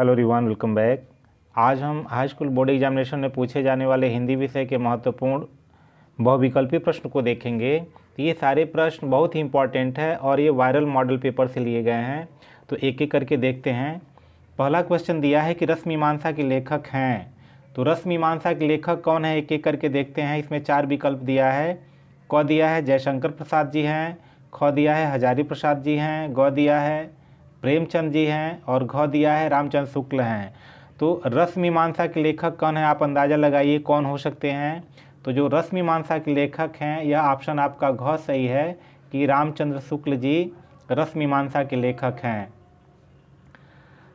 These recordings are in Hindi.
हेलो रिवान वेलकम बैक आज हम हाई स्कूल बोर्ड एग्जामिनेशन में पूछे जाने वाले हिंदी विषय के महत्वपूर्ण बहुविकल्पी प्रश्न को देखेंगे तो ये सारे प्रश्न बहुत ही इंपॉर्टेंट है और ये वायरल मॉडल पेपर से लिए गए हैं तो एक एक करके देखते हैं पहला क्वेश्चन दिया है कि रसमीमांसा के लेखक हैं तो रसमीमांसा के लेखक कौन है एक एक करके देखते हैं इसमें चार विकल्प दिया है क दिया है जयशंकर प्रसाद जी हैं ख दिया है हजारी प्रसाद जी हैं ग दिया है प्रेमचंद जी हैं और घ दिया है रामचंद्र शुक्ल हैं तो रस मीमांसा के लेखक कौन है आप अंदाज़ा लगाइए कौन हो सकते हैं तो जो रस मीमांसा के लेखक हैं यह ऑप्शन आपका घ सही है कि रामचंद्र शुक्ल जी रस मीमांसा के लेखक हैं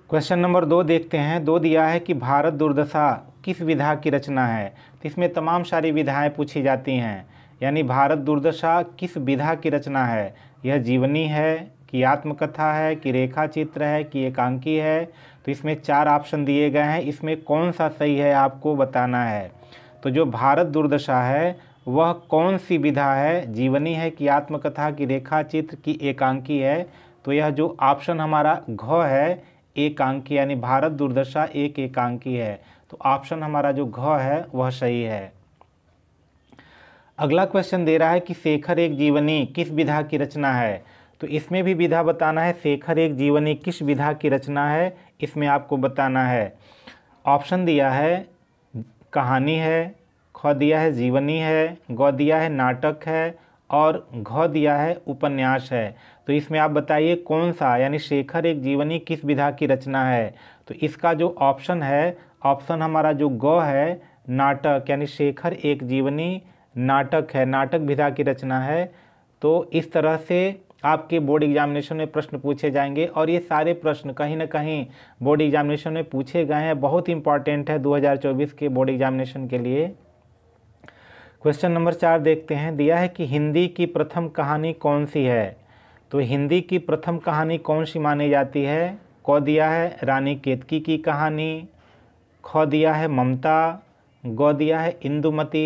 क्वेश्चन नंबर दो देखते हैं दो दिया है कि भारत दुर्दशा किस विधा की रचना है तो इसमें तमाम सारी विधाएं पूछी जाती हैं यानी भारत दुर्दशा किस विधा की रचना है यह जीवनी है कि आत्मकथा है कि रेखा चित्र है कि एकांकी है तो इसमें चार ऑप्शन दिए गए हैं इसमें कौन सा सही है आपको बताना है तो जो भारत दुर्दशा है वह कौन सी विधा है जीवनी है कि आत्मकथा की रेखा चित्र की एकांकी है तो यह जो ऑप्शन हमारा घ है एकांकी यानी भारत दुर्दशा एक एकांकी है तो ऑप्शन हमारा जो घ है वह सही है अगला क्वेश्चन दे रहा है कि शेखर एक जीवनी किस विधा की रचना है तो इसमें भी विधा बताना है शेखर एक जीवन एक किस विधा की रचना है इसमें आपको बताना है ऑप्शन दिया है कहानी है ख दिया है जीवनी है ग दिया है नाटक है और घ दिया है उपन्यास है तो इसमें आप बताइए कौन सा यानी शेखर एक जीवनी किस विधा की रचना है तो इसका जो ऑप्शन है ऑप्शन हमारा जो ग है नाटक यानी शेखर एक जीवनी नाटक है नाटक विधा की रचना है तो इस तरह से आपके बोर्ड एग्जामिनेशन में प्रश्न पूछे जाएंगे और ये सारे प्रश्न कहीं ना कहीं बोर्ड एग्जामिनेशन में पूछे गए हैं बहुत इंपॉर्टेंट है 2024 के बोर्ड एग्जामिनेशन के लिए क्वेश्चन नंबर चार देखते हैं दिया है कि हिंदी की प्रथम कहानी कौन सी है तो हिंदी की प्रथम कहानी कौन सी मानी जाती है क दिया है रानी केतकी की कहानी ख दिया है ममता ग दिया है इंदुमती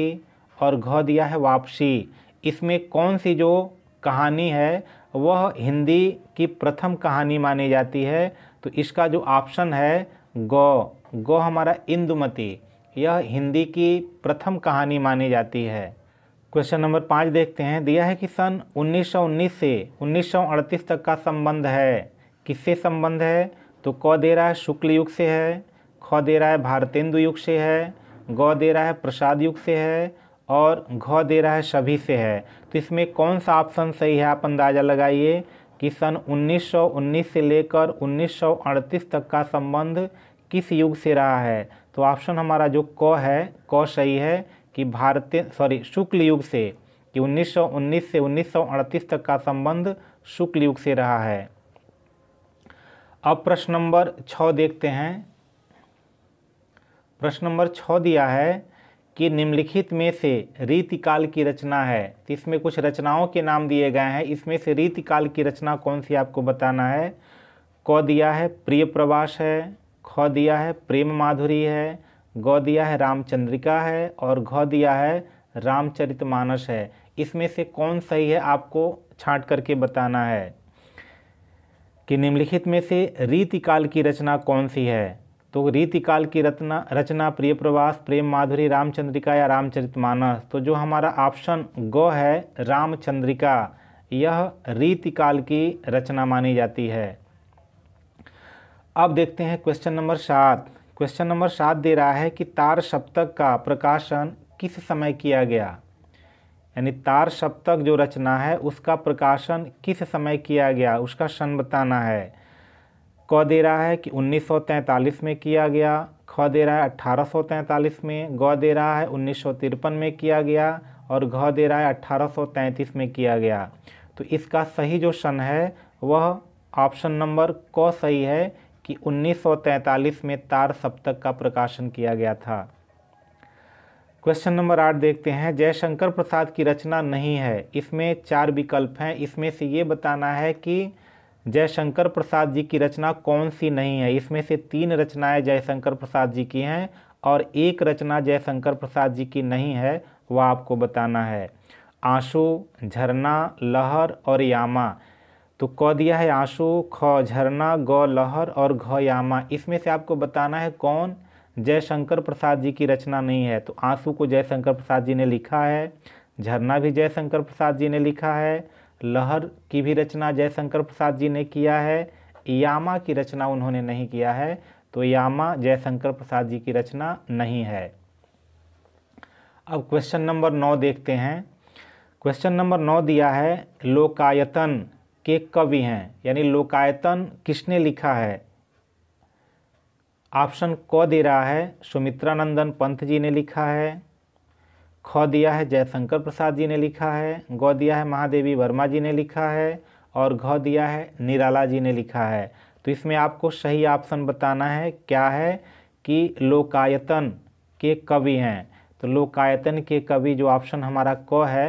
और घ दिया है वापसी इसमें कौन सी जो कहानी है वह हिंदी की प्रथम कहानी मानी जाती है तो इसका जो ऑप्शन है गौ गौ हमारा इंदुमती यह हिंदी की प्रथम कहानी मानी जाती है क्वेश्चन नंबर पाँच देखते हैं दिया है कि सन 1919 से 1938 तक का संबंध है किससे संबंध है तो क दे रहा है शुक्ल युग से है ख दे रहा है भारतेंदु युग से है ग दे रहा है प्रसाद युग से है और घ दे रहा है सभी से है तो इसमें कौन सा ऑप्शन सही है आप अंदाज़ा लगाइए कि सन 1919 से लेकर 1938 तक का संबंध किस युग से रहा है तो ऑप्शन हमारा जो क है क सही है कि भारतीय सॉरी शुक्ल युग से कि 1919 से 1938 तक का संबंध शुक्ल युग से रहा है अब प्रश्न नंबर छः देखते हैं प्रश्न नंबर छः दिया है कि निम्नलिखित में से रीतिकाल की रचना है तो इसमें कुछ रचनाओं के नाम दिए गए हैं इसमें से रीतिकाल की रचना कौन सी आपको बताना है क दिया है प्रिय प्रवास है ख दिया है प्रेम माधुरी है ग दिया है रामचंद्रिका है और घ दिया है रामचरित मानस है इसमें से कौन सही है आपको छांट करके बताना है कि निम्नलिखित में से रीतिकाल की रचना कौन सी है तो रीतिकाल की रचना रचना प्रिय प्रवास प्रेम माधुरी रामचंद्रिका या रामचरितमानस तो जो हमारा ऑप्शन ग है रामचंद्रिका यह रीतिकाल की रचना मानी जाती है अब देखते हैं क्वेश्चन नंबर सात क्वेश्चन नंबर सात दे रहा है कि तार सप्तक का प्रकाशन किस समय किया गया यानी तार सप्तक जो रचना है उसका प्रकाशन किस समय किया गया उसका सन बताना है क दे रहा है कि 1943 में किया गया ख दे रहा है 1843 में ग दे रहा है उन्नीस में किया गया और घ दे रहा है 1833 में किया गया तो इसका सही जो सन है वह ऑप्शन नंबर क सही है कि 1943 में तार सप्तक का प्रकाशन किया गया था क्वेश्चन नंबर आठ देखते हैं जयशंकर प्रसाद की रचना नहीं है इसमें चार विकल्प हैं इसमें से ये बताना है कि जयशंकर प्रसाद जी की रचना कौन सी नहीं है इसमें से तीन रचनाएं जयशंकर प्रसाद जी की हैं और एक रचना जयशंकर प्रसाद जी की नहीं है वह आपको बताना है आंसू झरना लहर और यामा तो क दिया है आंसू ख झरना ग लहर और घ यामा इसमें से आपको बताना है कौन जयशंकर प्रसाद जी की रचना नहीं है तो आंसू को जयशंकर प्रसाद जी ने लिखा है झरना भी जयशंकर प्रसाद जी ने लिखा है लहर की भी रचना जयशंकर प्रसाद जी ने किया है यामा की रचना उन्होंने नहीं किया है तो यामा जयशंकर प्रसाद जी की रचना नहीं है अब क्वेश्चन नंबर नौ देखते हैं क्वेश्चन नंबर नौ दिया है लोकायतन के कवि हैं यानी लोकायतन किसने लिखा है ऑप्शन क दे रहा है सुमित्रानंदन पंथ जी ने लिखा है ख दिया है जयशंकर प्रसाद जी ने लिखा है ग दिया है महादेवी वर्मा जी ने लिखा है और घ दिया है निराला जी ने लिखा है तो इसमें आपको सही ऑप्शन बताना है क्या है कि लोकायतन के कवि हैं तो लोकायतन के कवि जो ऑप्शन हमारा क है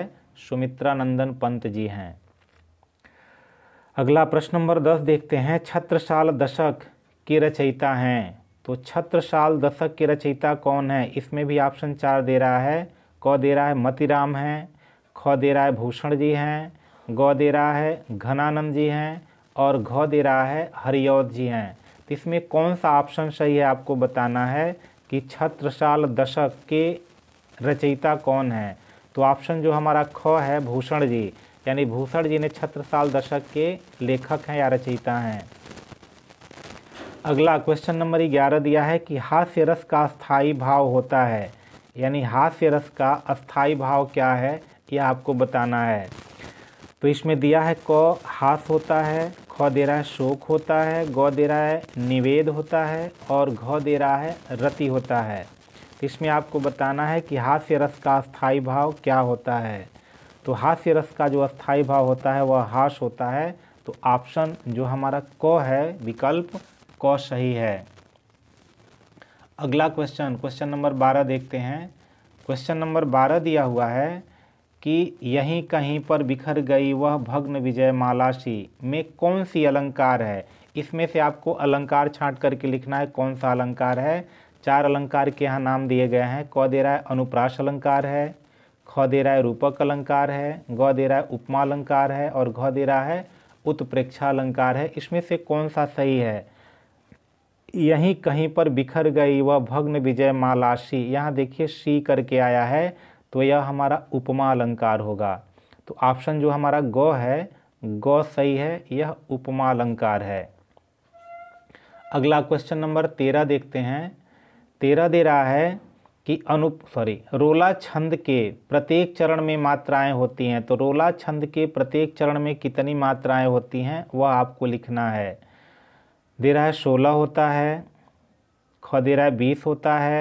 सुमित्रा नंदन पंत जी हैं अगला प्रश्न नंबर दस देखते हैं छत्रसाल दशक के रचयिता हैं तो छत्रसाल दशक के रचयिता कौन है इसमें भी ऑप्शन चार दे रहा है क दे रहा है मतिराम हैं ख दे रहा है भूषण जी हैं ग दे रहा है घनानंद जी हैं और घ दे रहा है हरियौद जी हैं तो इसमें कौन सा ऑप्शन सही है आपको बताना है कि छत्रशाल दशक के रचयिता कौन है तो ऑप्शन जो हमारा ख है भूषण जी यानी भूषण जी ने छत्रशाल दशक के लेखक हैं या रचयिता हैं अगला क्वेश्चन नंबर ग्यारह दिया है कि हास्य रस का स्थायी भाव होता है यानी हास्य रस का अस्थाई भाव क्या है यह आपको बताना है तो इसमें दिया है क हास होता है ख दे रहा है शोक होता है ग दे रहा है निवेद होता है और घ दे रहा है रति होता है तो इसमें आपको बताना है कि हास्य रस का अस्थाई भाव क्या होता है तो हास्य रस का जो अस्थाई भाव होता है वह हास होता है तो ऑप्शन जो हमारा क है विकल्प क सही है अगला क्वेश्चन क्वेश्चन नंबर बारह देखते हैं क्वेश्चन नंबर बारह दिया हुआ है कि यहीं कहीं पर बिखर गई वह भग्न विजय मालाशी में कौन सी अलंकार है इसमें से आपको अलंकार छांट करके लिखना है कौन सा अलंकार है चार अलंकार के यहाँ नाम दिए गए हैं क दे रहा है अनुप्राश अलंकार है ख दे रहा है रूपक अलंकार है ग दे रहा है उपमा अलंकार है और घ दे रहा है उत्प्रेक्षा अलंकार है इसमें से कौन सा सही है यहीं कहीं पर बिखर गई वह भग्न विजय मालाशी यहाँ देखिए सी करके आया है तो यह हमारा उपमा अलंकार होगा तो ऑप्शन जो हमारा ग है ग सही है यह उपमा अलंकार है अगला क्वेश्चन नंबर तेरह देखते हैं तेरह दे रहा है कि अनुप सॉरी रोला छंद के प्रत्येक चरण में मात्राएं होती हैं तो रोला छंद के प्रत्येक चरण में कितनी मात्राएं होती हैं वह आपको लिखना है दे रहा है सोलह होता है ख दे रहा है बीस होता है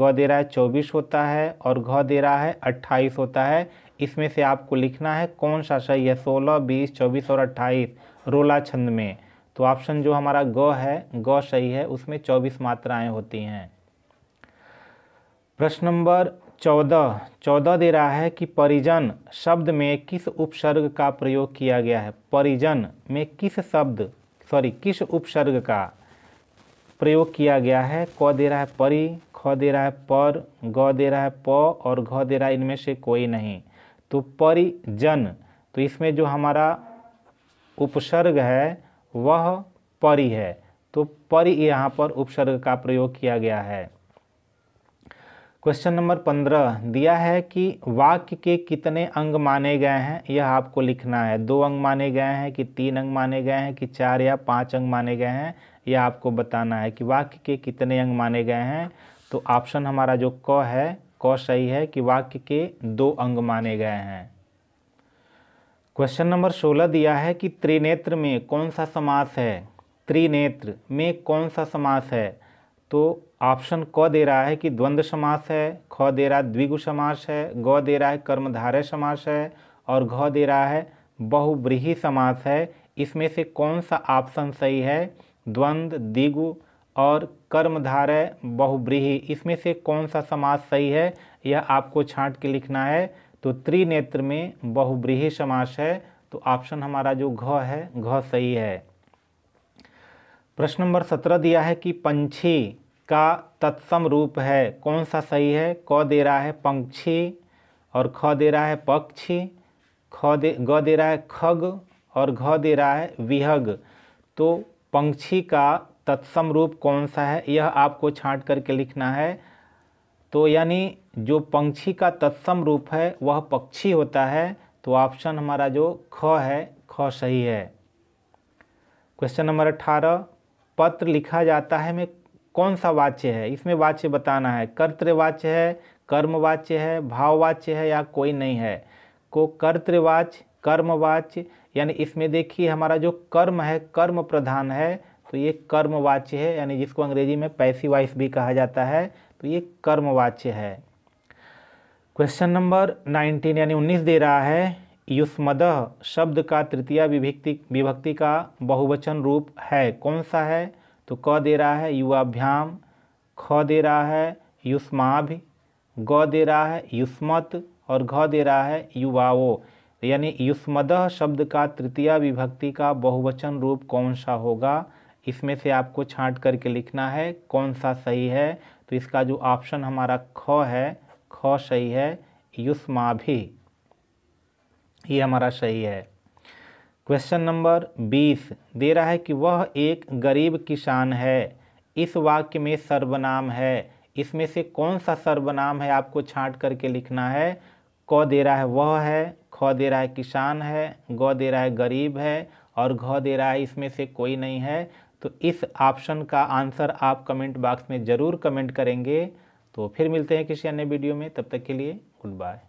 ग दे रहा है चौबीस होता है और घ दे रहा है अट्ठाईस होता है इसमें से आपको लिखना है कौन सा सही है सोलह बीस चौबीस और अट्ठाईस रोला छंद में तो ऑप्शन जो हमारा ग है ग सही है उसमें चौबीस मात्राएँ होती हैं प्रश्न नंबर चौदह चौदह दे रहा है कि परिजन शब्द में किस उपसर्ग का प्रयोग किया गया है परिजन में किस शब्द सॉरी किस उपसर्ग का प्रयोग किया गया है क दे रहा है परी ख दे रहा है पर ग दे रहा है प और घ दे रहा है इनमें से कोई नहीं तो परिजन तो इसमें जो हमारा उपसर्ग है वह परी है तो परी यहाँ पर उपसर्ग का प्रयोग किया गया है क्वेश्चन नंबर पंद्रह दिया है कि वाक्य के कितने अंग माने गए हैं यह आपको लिखना है दो अंग माने गए हैं कि तीन अंग माने गए हैं कि चार या पाँच अंग माने गए हैं यह आपको बताना है कि वाक्य के कितने अंग माने गए हैं तो ऑप्शन हमारा जो क है क सही है कि वाक्य के दो अंग माने गए हैं क्वेश्चन नंबर सोलह दिया है कि त्रिनेत्र में कौन सा समास है त्रिनेत्र में कौन सा समास है तो ऑप्शन क दे रहा है कि द्वंद्व समास है ख दे रहा है द्विगु समास है ग दे रहा है कर्मधारय समास है और घ दे रहा है बहुब्रीही समास है इसमें से कौन सा ऑप्शन सही है द्वंद्व द्विगु और कर्मधारय बहुब्रीही इसमें से कौन सा समास सही है यह आपको छांट के लिखना है तो त्रिनेत्र में बहुब्रीही समास है तो ऑप्शन हमारा जो घ है घ सही है प्रश्न नंबर सत्रह दिया है कि पंछी का तत्सम रूप है कौन सा सही है क दे रहा है पंक्षी और ख दे रहा है पक्षी ख दे ग दे रहा है खग और घ दे रहा है विहग तो पंक्षी का तत्सम रूप कौन सा है यह आपको छांट करके लिखना है तो यानी जो पंक्षी का तत्सम रूप है वह पक्षी होता है तो ऑप्शन हमारा जो ख है ख सही है क्वेश्चन नंबर अठारह पत्र लिखा जाता है में कौन सा वाच्य है इसमें वाच्य बताना है कर्तवाच्य है कर्मवाच्य है भाववाच्य है या कोई नहीं है को कर्तवाच्य कर्मवाच्य यानी इसमें देखिए हमारा जो कर्म है कर्म प्रधान है तो ये कर्मवाच्य है यानी जिसको अंग्रेजी में पैसी वाइस भी कहा जाता है तो ये कर्मवाच्य है क्वेश्चन नंबर नाइनटीन यानी उन्नीस दे रहा है युष्मद शब्द का तृतीय विभक्ति विभक्ति का बहुवचन रूप है कौन सा है तो क दे रहा है युवाभ्याम ख दे रहा है युष्माभि ग दे रहा है युष्मत और घ दे रहा है युवाओ यानी युष्मद शब्द का तृतीय विभक्ति का बहुवचन रूप कौन सा होगा इसमें से आपको छांट करके लिखना है कौन सा सही है तो इसका जो ऑप्शन हमारा ख है ख सही है युष्मा भी ये हमारा सही है क्वेश्चन नंबर बीस दे रहा है कि वह एक गरीब किसान है इस वाक्य में सर्वनाम है इसमें से कौन सा सर्वनाम है आपको छांट करके लिखना है क दे रहा है वह है ख दे रहा है किसान है ग दे रहा है गरीब है और घ दे रहा है इसमें से कोई नहीं है तो इस ऑप्शन का आंसर आप कमेंट बॉक्स में ज़रूर कमेंट करेंगे तो फिर मिलते हैं किसी अन्य वीडियो में तब तक के लिए गुड बाय